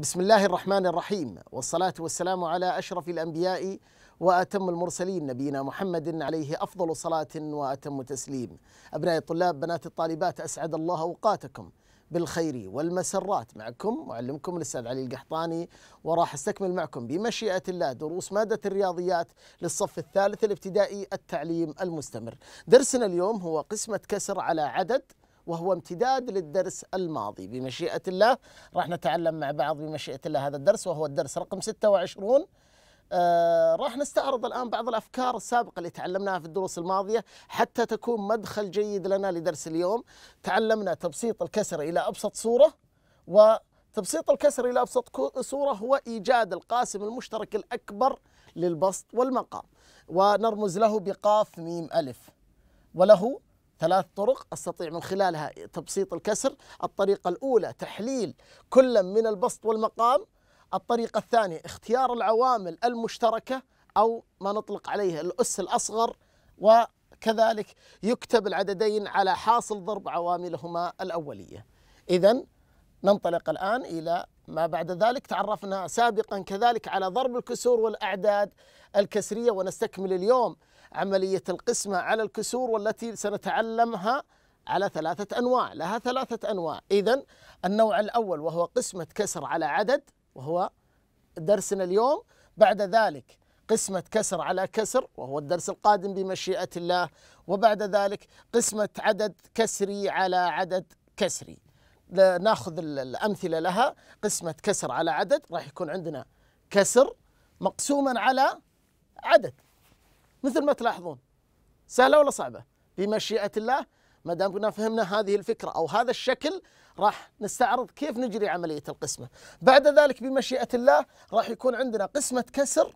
بسم الله الرحمن الرحيم والصلاة والسلام على أشرف الأنبياء وأتم المرسلين نبينا محمد عليه أفضل صلاة وأتم تسليم أبناء الطلاب بنات الطالبات أسعد الله أوقاتكم بالخير والمسرات معكم معلمكم الأستاذ علي القحطاني وراح أستكمل معكم بمشيئة الله دروس مادة الرياضيات للصف الثالث الابتدائي التعليم المستمر درسنا اليوم هو قسمة كسر على عدد وهو امتداد للدرس الماضي بمشيئة الله راح نتعلم مع بعض بمشيئة الله هذا الدرس وهو الدرس رقم 26 آه راح نستعرض الآن بعض الأفكار السابقة اللي تعلمناها في الدروس الماضية حتى تكون مدخل جيد لنا لدرس اليوم تعلمنا تبسيط الكسر إلى أبسط صورة وتبسيط الكسر إلى أبسط صورة هو إيجاد القاسم المشترك الأكبر للبسط والمقام ونرمز له بقاف ميم ألف وله ثلاث طرق استطيع من خلالها تبسيط الكسر الطريقه الاولى تحليل كل من البسط والمقام الطريقه الثانيه اختيار العوامل المشتركه او ما نطلق عليها الاس الاصغر وكذلك يكتب العددين على حاصل ضرب عواملهما الاوليه اذا ننطلق الان الى ما بعد ذلك تعرفنا سابقا كذلك على ضرب الكسور والاعداد الكسريه ونستكمل اليوم عملية القسمة على الكسور والتي سنتعلمها على ثلاثة أنواع لها ثلاثة أنواع إذا النوع الأول وهو قسمة كسر على عدد وهو درسنا اليوم بعد ذلك قسمة كسر على كسر وهو الدرس القادم بمشيئة الله وبعد ذلك قسمة عدد كسري على عدد كسري ناخذ الأمثلة لها قسمة كسر على عدد راح يكون عندنا كسر مقسوما على عدد مثل ما تلاحظون سهله ولا صعبه؟ بمشيئه الله ما دام قلنا فهمنا هذه الفكره او هذا الشكل راح نستعرض كيف نجري عمليه القسمه. بعد ذلك بمشيئه الله راح يكون عندنا قسمه كسر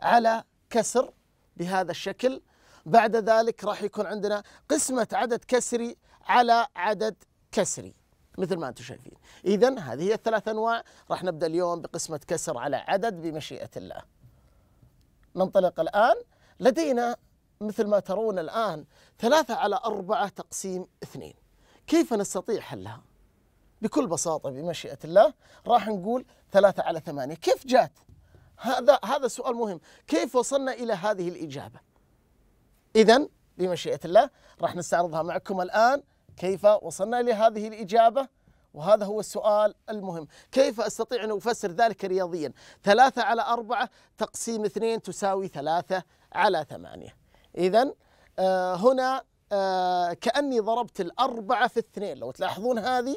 على كسر بهذا الشكل. بعد ذلك راح يكون عندنا قسمه عدد كسري على عدد كسري. مثل ما انتم شايفين. اذا هذه هي الثلاث انواع راح نبدا اليوم بقسمه كسر على عدد بمشيئه الله. ننطلق الان لدينا مثل ما ترون الآن ثلاثة على أربعة تقسيم اثنين كيف نستطيع حلها؟ بكل بساطة بمشيئة الله راح نقول ثلاثة على ثمانية كيف جات؟ هذا هذا سؤال مهم كيف وصلنا إلى هذه الإجابة؟ إذا بمشيئة الله راح نستعرضها معكم الآن كيف وصلنا إلى هذه الإجابة؟ وهذا هو السؤال المهم كيف أستطيع أن أفسر ذلك رياضيا ثلاثة على أربعة تقسيم اثنين تساوي ثلاثة على ثمانية إذا آه، هنا آه، كأني ضربت الأربعة في اثنين لو تلاحظون هذه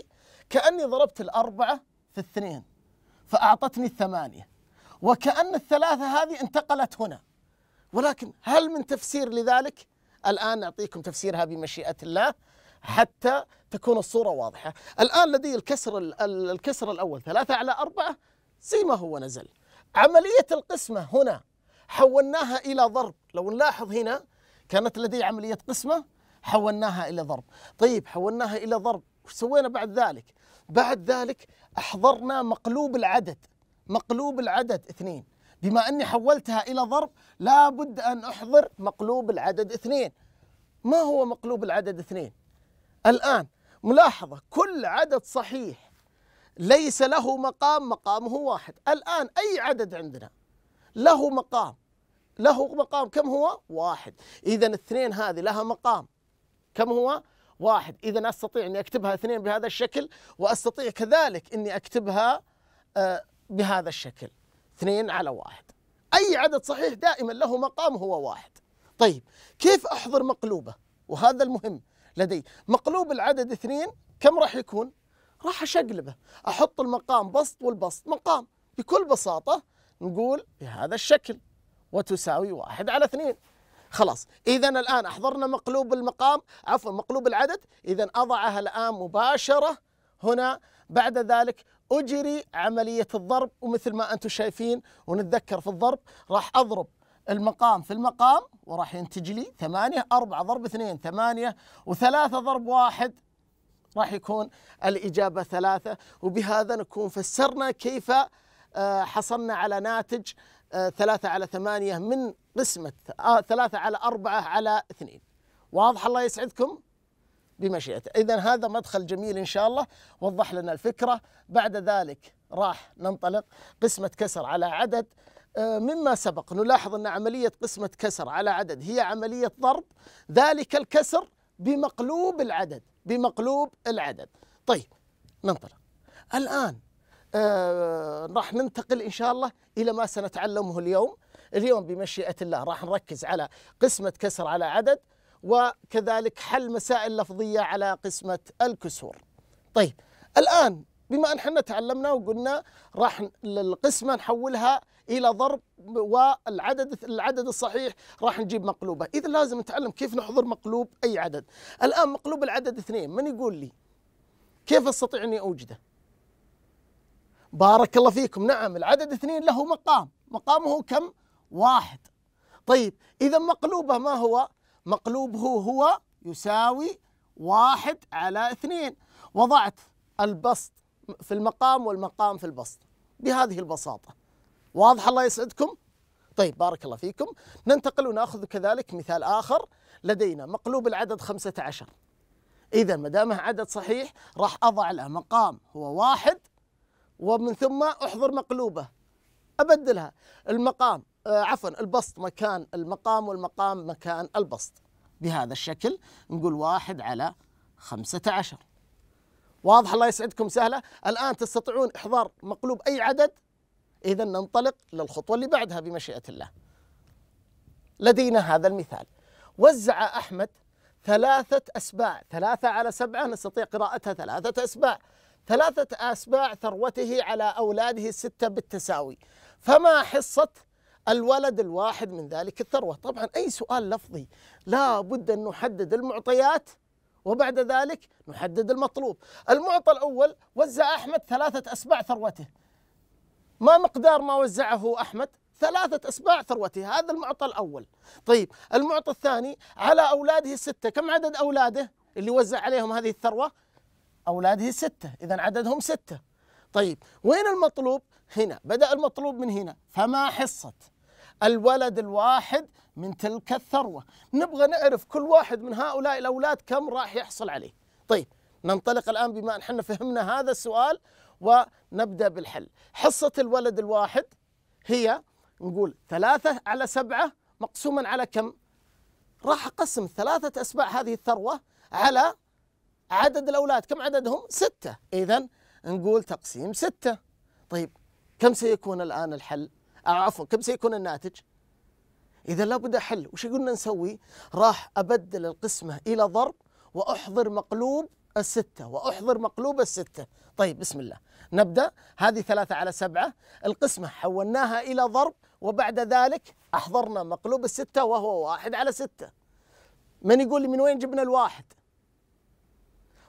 كأني ضربت الأربعة في اثنين فأعطتني الثمانية وكأن الثلاثة هذه انتقلت هنا ولكن هل من تفسير لذلك؟ الآن نعطيكم تفسيرها بمشيئة الله حتى تكون الصورة واضحة الآن لدي الكسر, الكسر الأول ثلاثة على أربعة زي ما هو نزل عملية القسمة هنا حولناها إلى ضرب لو نلاحظ هنا كانت لدي عملية قسمة حولناها إلى ضرب طيب حولناها إلى ضرب وش سوينا بعد ذلك بعد ذلك أحضرنا مقلوب العدد مقلوب العدد اثنين بما أني حولتها إلى ضرب لا بد أن أحضر مقلوب العدد اثنين ما هو مقلوب العدد اثنين الآن ملاحظة كل عدد صحيح ليس له مقام مقامه واحد الآن أي عدد عندنا له مقام له مقام كم هو؟ واحد إذا الاثنين هذه لها مقام كم هو؟ واحد إذا أستطيع أني أكتبها اثنين بهذا الشكل وأستطيع كذلك أني أكتبها آه، بهذا الشكل اثنين على واحد أي عدد صحيح دائما له مقام هو واحد طيب كيف أحضر مقلوبة وهذا المهم لدي مقلوب العدد اثنين كم راح يكون راح أشقلبه أحط المقام بسط والبسط مقام بكل بساطة نقول بهذا الشكل وتساوي واحد على اثنين خلاص إذا الآن أحضرنا مقلوب المقام عفوا مقلوب العدد إذا أضعها الآن مباشرة هنا بعد ذلك أجري عملية الضرب ومثل ما أنتم شايفين ونتذكر في الضرب راح أضرب المقام في المقام وراح ينتج لي ثمانية أربعة ضرب اثنين ثمانية وثلاثة ضرب واحد راح يكون الإجابة ثلاثة وبهذا نكون فسرنا كيف آه، حصلنا على ناتج آه، ثلاثة على ثمانية من قسمة آه، ثلاثة على أربعة على اثنين واضح الله يسعدكم بمشيئته إذا هذا مدخل جميل إن شاء الله وضح لنا الفكرة بعد ذلك راح ننطلق قسمة كسر على عدد مما سبق نلاحظ أن عملية قسمة كسر على عدد هي عملية ضرب ذلك الكسر بمقلوب العدد بمقلوب العدد طيب ننطلق الآن آه، راح ننتقل إن شاء الله إلى ما سنتعلمه اليوم اليوم بمشيئة الله راح نركز على قسمة كسر على عدد وكذلك حل مسائل لفظية على قسمة الكسور طيب الآن بما أن حنا تعلمنا وقلنا راح القسمة نحولها إلى ضرب والعدد العدد الصحيح راح نجيب مقلوبة إذا لازم نتعلم كيف نحضر مقلوب أي عدد الآن مقلوب العدد اثنين من يقول لي كيف أستطيع أني أوجده بارك الله فيكم نعم العدد اثنين له مقام مقامه كم واحد طيب إذا مقلوبه ما هو مقلوبه هو يساوي واحد على اثنين وضعت البسط في المقام والمقام في البسط بهذه البساطة واضح الله يسعدكم طيب بارك الله فيكم ننتقل ونأخذ كذلك مثال آخر لدينا مقلوب العدد خمسة عشر إذا ما عدد صحيح راح أضع له مقام هو واحد ومن ثم احضر مقلوبه ابدلها المقام آه، عفوا البسط مكان المقام والمقام مكان البسط بهذا الشكل نقول واحد على خمسة عشر واضح الله يسعدكم سهلة الآن تستطيعون إحضار مقلوب أي عدد إذا ننطلق للخطوة اللي بعدها بمشيئة الله لدينا هذا المثال وزع أحمد ثلاثة أسباع ثلاثة على سبعة نستطيع قراءتها ثلاثة أسباع ثلاثة أسباع ثروته على أولاده الستة بالتساوي فما حصة الولد الواحد من ذلك الثروة طبعا أي سؤال لفظي لا بد أن نحدد المعطيات وبعد ذلك نحدد المطلوب المعطى الأول وزع أحمد ثلاثة أسباع ثروته ما مقدار ما وزعه أحمد ثلاثة أسباع ثروته هذا المعطى الأول طيب المعطى الثاني على أولاده الستة كم عدد أولاده اللي وزع عليهم هذه الثروة أولاده ستة إذا عددهم ستة طيب وين المطلوب؟ هنا بدأ المطلوب من هنا فما حصة الولد الواحد من تلك الثروة نبغى نعرف كل واحد من هؤلاء الأولاد كم راح يحصل عليه طيب ننطلق الآن بما أن احنا فهمنا هذا السؤال ونبدأ بالحل حصة الولد الواحد هي نقول ثلاثة على سبعة مقسوما على كم راح أقسم ثلاثة أسباع هذه الثروة على عدد الأولاد كم عددهم؟ ستة إذا نقول تقسيم ستة طيب كم سيكون الآن الحل؟ آه، عفوا كم سيكون الناتج؟ إذا لابد أحل وش قلنا نسوي؟ راح أبدل القسمة إلى ضرب وأحضر مقلوب الستة وأحضر مقلوب الستة طيب بسم الله نبدأ هذه ثلاثة على سبعة القسمة حولناها إلى ضرب وبعد ذلك أحضرنا مقلوب الستة وهو واحد على ستة من يقول لي من وين جبنا الواحد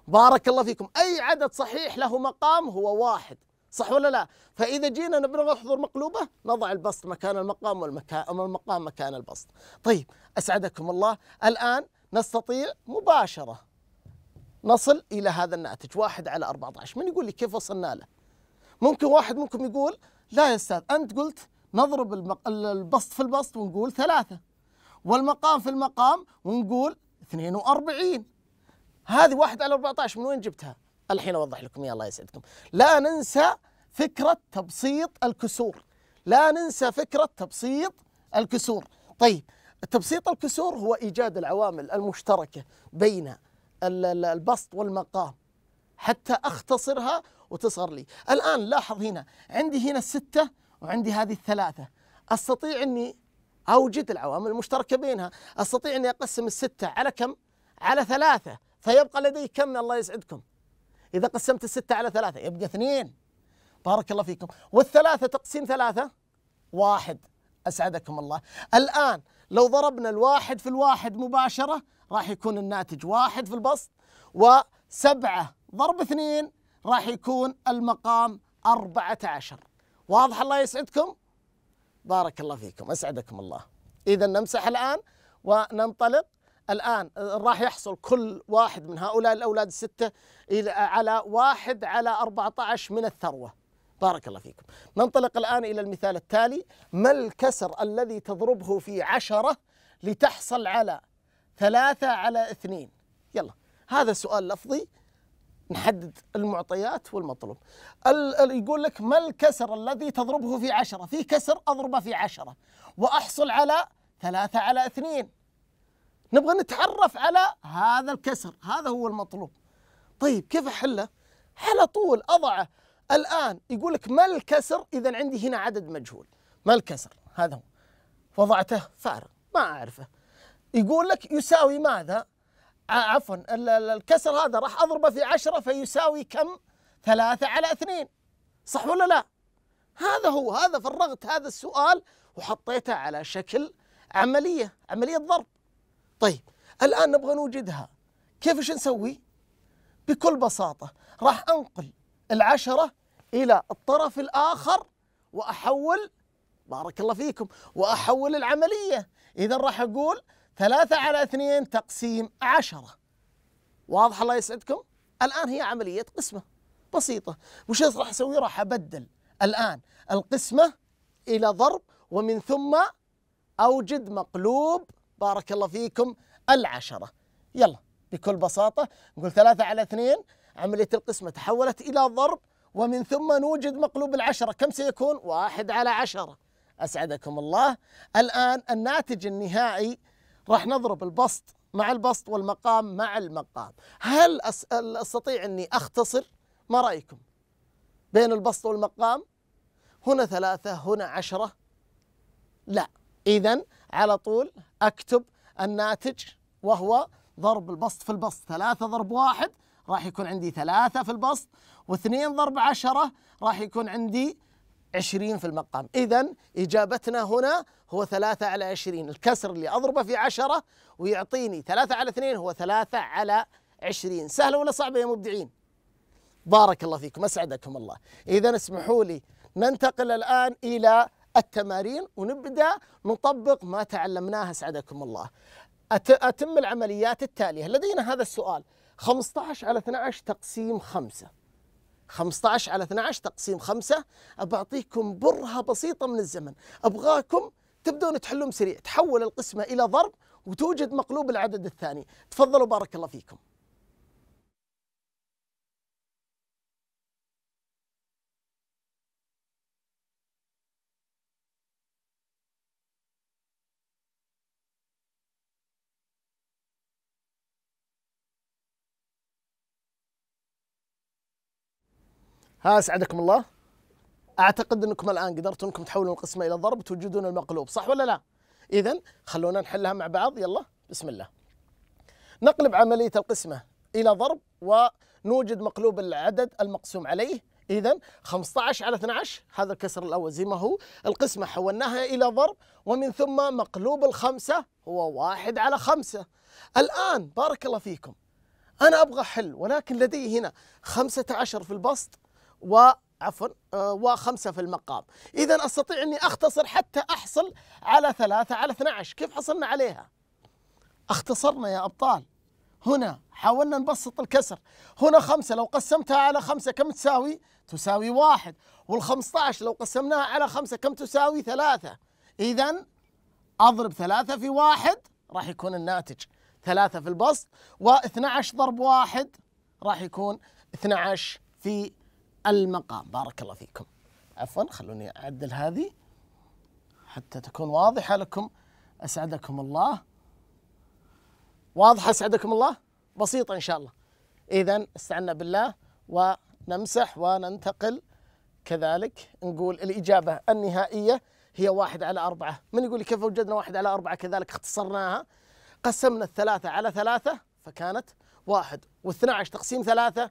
بارك الله فيكم أي عدد صحيح له مقام هو واحد صح ولا لا فإذا جينا نبغى نحضر مقلوبة نضع البسط مكان المقام والمكان المقام مكان البسط طيب أسعدكم الله الآن نستطيع مباشرة نصل إلى هذا الناتج واحد على 14 من يقول لي كيف وصلنا له ممكن واحد منكم يقول لا يا أستاذ أنت قلت نضرب المق... البسط في البسط ونقول ثلاثة والمقام في المقام ونقول 42 هذه واحد على 14 من وين جبتها؟ الحين اوضح لكم اياها الله يسعدكم. لا ننسى فكره تبسيط الكسور. لا ننسى فكره تبسيط الكسور. طيب تبسيط الكسور هو ايجاد العوامل المشتركه بين البسط والمقام حتى اختصرها وتصغر لي. الان لاحظ هنا عندي هنا السته وعندي هذه الثلاثه. استطيع اني اوجد العوامل المشتركه بينها، استطيع اني اقسم السته على كم؟ على ثلاثه. فيبقى لديك كم الله يسعدكم إذا قسمت الستة على ثلاثة يبقى اثنين بارك الله فيكم والثلاثة تقسيم ثلاثة واحد أسعدكم الله الآن لو ضربنا الواحد في الواحد مباشرة راح يكون الناتج واحد في البسط وسبعة ضرب اثنين راح يكون المقام أربعة عشر واضح الله يسعدكم بارك الله فيكم أسعدكم الله إذا نمسح الآن وننطلق الآن راح يحصل كل واحد من هؤلاء الأولاد الستة على واحد على 14 من الثروة بارك الله فيكم ننطلق الآن إلى المثال التالي ما الكسر الذي تضربه في عشرة لتحصل على ثلاثة على اثنين يلا هذا سؤال لفظي نحدد المعطيات والمطلوب يقول لك ما الكسر الذي تضربه في عشرة في كسر أضربه في عشرة وأحصل على ثلاثة على اثنين نبغى نتعرف على هذا الكسر هذا هو المطلوب طيب كيف أحله على طول أضعه الآن يقول لك ما الكسر إذا عندي هنا عدد مجهول ما الكسر هذا هو وضعته فارغ ما أعرفه يقول لك يساوي ماذا آه، عفوا الكسر هذا راح أضربه في عشرة فيساوي كم ثلاثة على اثنين صح ولا لا هذا هو هذا فرغت هذا السؤال وحطيته على شكل عملية عملية ضرب طيب الآن نبغى نوجدها كيف ايش نسوي؟ بكل بساطة راح أنقل العشرة إلى الطرف الآخر وأحول بارك الله فيكم وأحول العملية إذا راح أقول ثلاثة على اثنين تقسيم عشرة واضح الله يسعدكم؟ الآن هي عملية قسمة بسيطة وش راح أسوي؟ راح أبدل الآن القسمة إلى ضرب ومن ثم أوجد مقلوب بارك الله فيكم العشرة يلا بكل بساطة نقول ثلاثة على اثنين عملية القسمة تحولت إلى ضرب ومن ثم نوجد مقلوب العشرة كم سيكون؟ واحد على عشرة أسعدكم الله الآن الناتج النهائي راح نضرب البسط مع البسط والمقام مع المقام هل أستطيع أني أختصر؟ ما رأيكم؟ بين البسط والمقام هنا ثلاثة هنا عشرة لا إذا على طول أكتب الناتج وهو ضرب البسط في البسط ثلاثة ضرب واحد راح يكون عندي ثلاثة في البسط واثنين ضرب عشرة راح يكون عندي عشرين في المقام إذا إجابتنا هنا هو ثلاثة على عشرين الكسر اللي أضربه في عشرة ويعطيني ثلاثة على اثنين هو ثلاثة على عشرين سهلة ولا صعبة يا مبدعين بارك الله فيكم أسعدكم الله إذا اسمحوا لي ننتقل الآن إلى التمارين ونبدا نطبق ما تعلمناه اسعدكم الله. اتم العمليات التاليه، لدينا هذا السؤال 15 على 12 تقسيم 5. 15 على 12 تقسيم 5 أبعطيكم برهة بسيطة من الزمن أبغاكم تبدون تحلون سريع تحول القسمة إلى ضرب وتوجد مقلوب العدد الثاني تفضلوا بارك الله فيكم اسعدكم الله اعتقد انكم الان قدرتوا انكم تحولون القسمه الى ضرب توجدون المقلوب صح ولا لا اذا خلونا نحلها مع بعض يلا بسم الله نقلب عمليه القسمه الى ضرب ونوجد مقلوب العدد المقسوم عليه إذا 15 على 12 هذا الكسر الأول زي ما هو القسمة حولناها إلى ضرب ومن ثم مقلوب الخمسة هو واحد على خمسة الآن بارك الله فيكم أنا أبغى حل ولكن لدي هنا 15 في البسط و عفوا آه، وخمسة في المقام إذا أستطيع أني أختصر حتى أحصل على ثلاثة على 12 كيف حصلنا عليها اختصرنا يا أبطال هنا حاولنا نبسط الكسر هنا خمسة لو قسمتها على خمسة كم تساوي تساوي واحد والخمسة عشر لو قسمناها على خمسة كم تساوي ثلاثة إذا أضرب ثلاثة في واحد راح يكون الناتج ثلاثة في البسط و12 ضرب واحد راح يكون 12 في المقام بارك الله فيكم عفوا خلوني أعدل هذه حتى تكون واضحة لكم أسعدكم الله واضحة أسعدكم الله بسيطة إن شاء الله إذا استعنا بالله ونمسح وننتقل كذلك نقول الإجابة النهائية هي واحد على أربعة من يقول لي كيف وجدنا واحد على أربعة كذلك اختصرناها قسمنا الثلاثة على ثلاثة فكانت واحد واثنى عشر تقسيم ثلاثة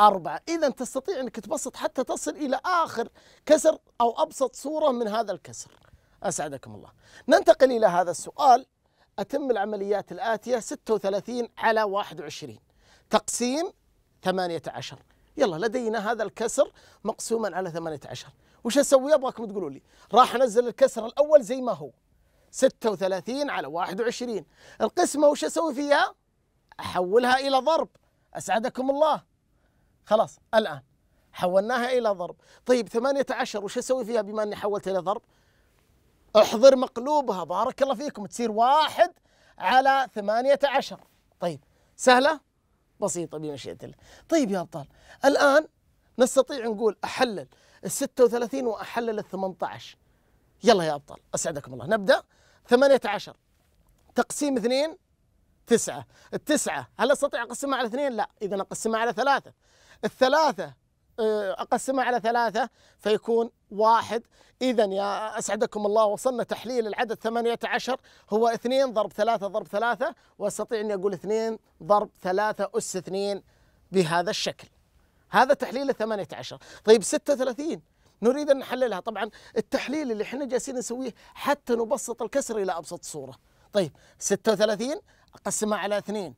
أربعة إذا تستطيع أنك تبسط حتى تصل إلى آخر كسر أو أبسط صورة من هذا الكسر أسعدكم الله ننتقل إلى هذا السؤال أتم العمليات الآتية 36 على 21 تقسيم 18 يلا لدينا هذا الكسر مقسوما على 18 وش أسوي أبغاكم تقولوا لي راح أنزل الكسر الأول زي ما هو 36 على 21 القسمة وش أسوي فيها أحولها إلى ضرب أسعدكم الله خلاص الآن حولناها إلى ضرب طيب 18 وش أسوي فيها بما أني حولت إلى ضرب احضر مقلوبها بارك الله فيكم تصير واحد على 18 طيب سهلة بسيطة بمشيئة الله طيب يا أبطال الآن نستطيع نقول أحلل ال 36 وأحلل ال 18 يلا يا أبطال أسعدكم الله نبدأ 18 تقسيم اثنين تسعة التسعة هل أستطيع أقسمها على اثنين؟ لا إذا أقسمها على ثلاثة الثلاثة آه، أقسمها على ثلاثة فيكون واحد إذا يا أسعدكم الله وصلنا تحليل العدد 18 هو 2 ضرب 3 ضرب 3 وأستطيع أني أقول 2 ضرب 3 أس 2 بهذا الشكل هذا تحليل 18 طيب 36 نريد أن نحللها طبعا التحليل اللي احنا جالسين نسويه حتى نبسط الكسر إلى أبسط صورة طيب 36 أقسمها على 2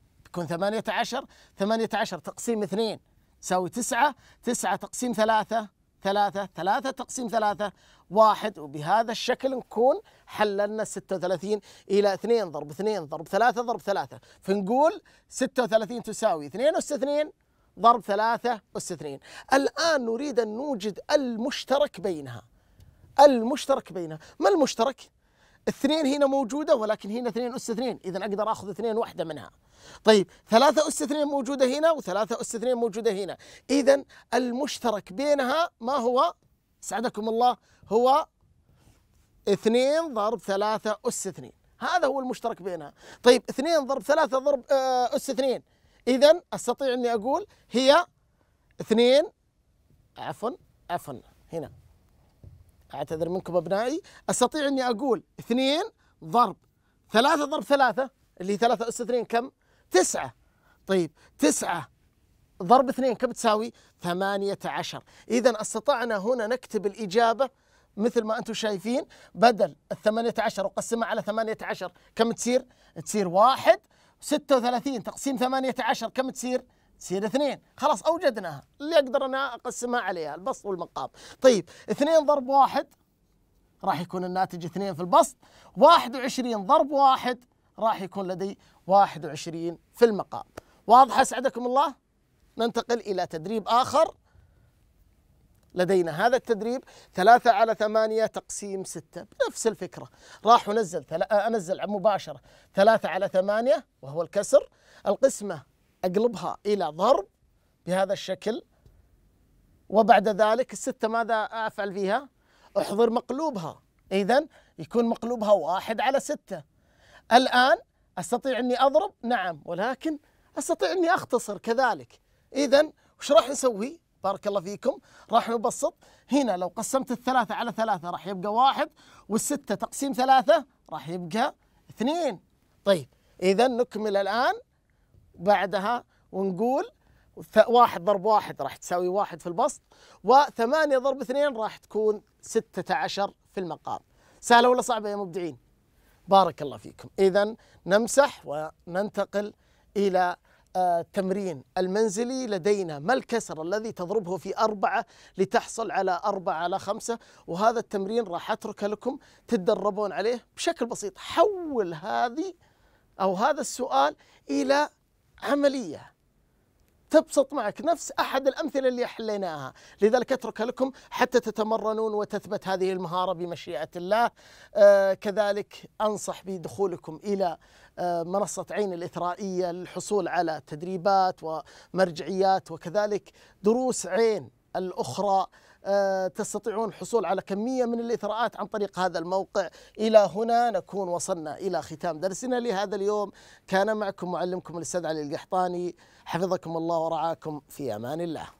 عشر 18 18 تقسيم 2 تساوي تسعة تسعة تقسيم ثلاثة ثلاثة ثلاثة تقسيم ثلاثة واحد وبهذا الشكل نكون حللنا 36 إلى 2 ضرب 2 ضرب 3 ضرب 3 فنقول 36 تساوي 2 2 ضرب 3 2 الآن نريد أن نوجد المشترك بينها المشترك بينها ما المشترك؟ اثنين هنا موجوده ولكن هنا اثنين اس اثنين اذا اقدر اخذ اثنين واحده منها طيب ثلاثة أس اثنين موجودة هنا وثلاثة أس اثنين موجودة هنا إذا المشترك بينها ما هو سعدكم الله هو اثنين ضرب ثلاثة أس اثنين هذا هو المشترك بينها طيب اثنين ضرب ثلاثة ضرب آه، أس اثنين إذا أستطيع أني أقول هي اثنين عفوا عفوا هنا أعتذر منكم أبنائي أستطيع أني أقول اثنين ضرب ثلاثة ضرب ثلاثة اللي هي ثلاثة أس اثنين كم؟ تسعة طيب تسعة ضرب اثنين كم تساوي؟ ثمانية عشر إذا استطعنا هنا نكتب الإجابة مثل ما أنتم شايفين بدل الثمانية عشر وقسمها على ثمانية عشر كم تصير؟ تصير واحد ستة وثلاثين تقسيم ثمانية عشر كم تصير؟ تصير اثنين خلاص أوجدناها اللي أقدر أنا أقسمها عليها البسط والمقام طيب اثنين ضرب واحد راح يكون الناتج اثنين في البسط واحد وعشرين ضرب واحد راح يكون لدي واحد وعشرين في المقام واضح أسعدكم الله ننتقل إلى تدريب آخر لدينا هذا التدريب ثلاثة على ثمانية تقسيم ستة بنفس الفكرة راح أنزل أنزل مباشرة ثلاثة على ثمانية وهو الكسر القسمة أقلبها إلى ضرب بهذا الشكل وبعد ذلك الستة ماذا أفعل فيها؟ أحضر مقلوبها إذا يكون مقلوبها واحد على ستة الآن أستطيع أني أضرب؟ نعم ولكن أستطيع أني أختصر كذلك إذا وش راح نسوي؟ بارك الله فيكم راح نبسط هنا لو قسمت الثلاثة على ثلاثة راح يبقى واحد والستة تقسيم ثلاثة راح يبقى اثنين طيب إذا نكمل الآن بعدها ونقول واحد ضرب واحد راح تساوي واحد في البسط وثمانية ضرب اثنين راح تكون ستة عشر في المقام سهلة ولا صعبة يا مبدعين بارك الله فيكم إذا نمسح وننتقل إلى التمرين آه، المنزلي لدينا ما الكسر الذي تضربه في أربعة لتحصل على أربعة على خمسة وهذا التمرين راح أتركه لكم تتدربون عليه بشكل بسيط حول هذه أو هذا السؤال إلى عمليه تبسط معك نفس احد الامثله اللي حليناها، لذلك اتركها لكم حتى تتمرنون وتثبت هذه المهاره بمشيئه الله. آه كذلك انصح بدخولكم الى آه منصه عين الاثرائيه للحصول على تدريبات ومرجعيات وكذلك دروس عين الاخرى آه، تستطيعون الحصول على كمية من الإثراءات عن طريق هذا الموقع إلى هنا نكون وصلنا إلى ختام درسنا لهذا اليوم كان معكم معلمكم الأستاذ علي القحطاني حفظكم الله ورعاكم في أمان الله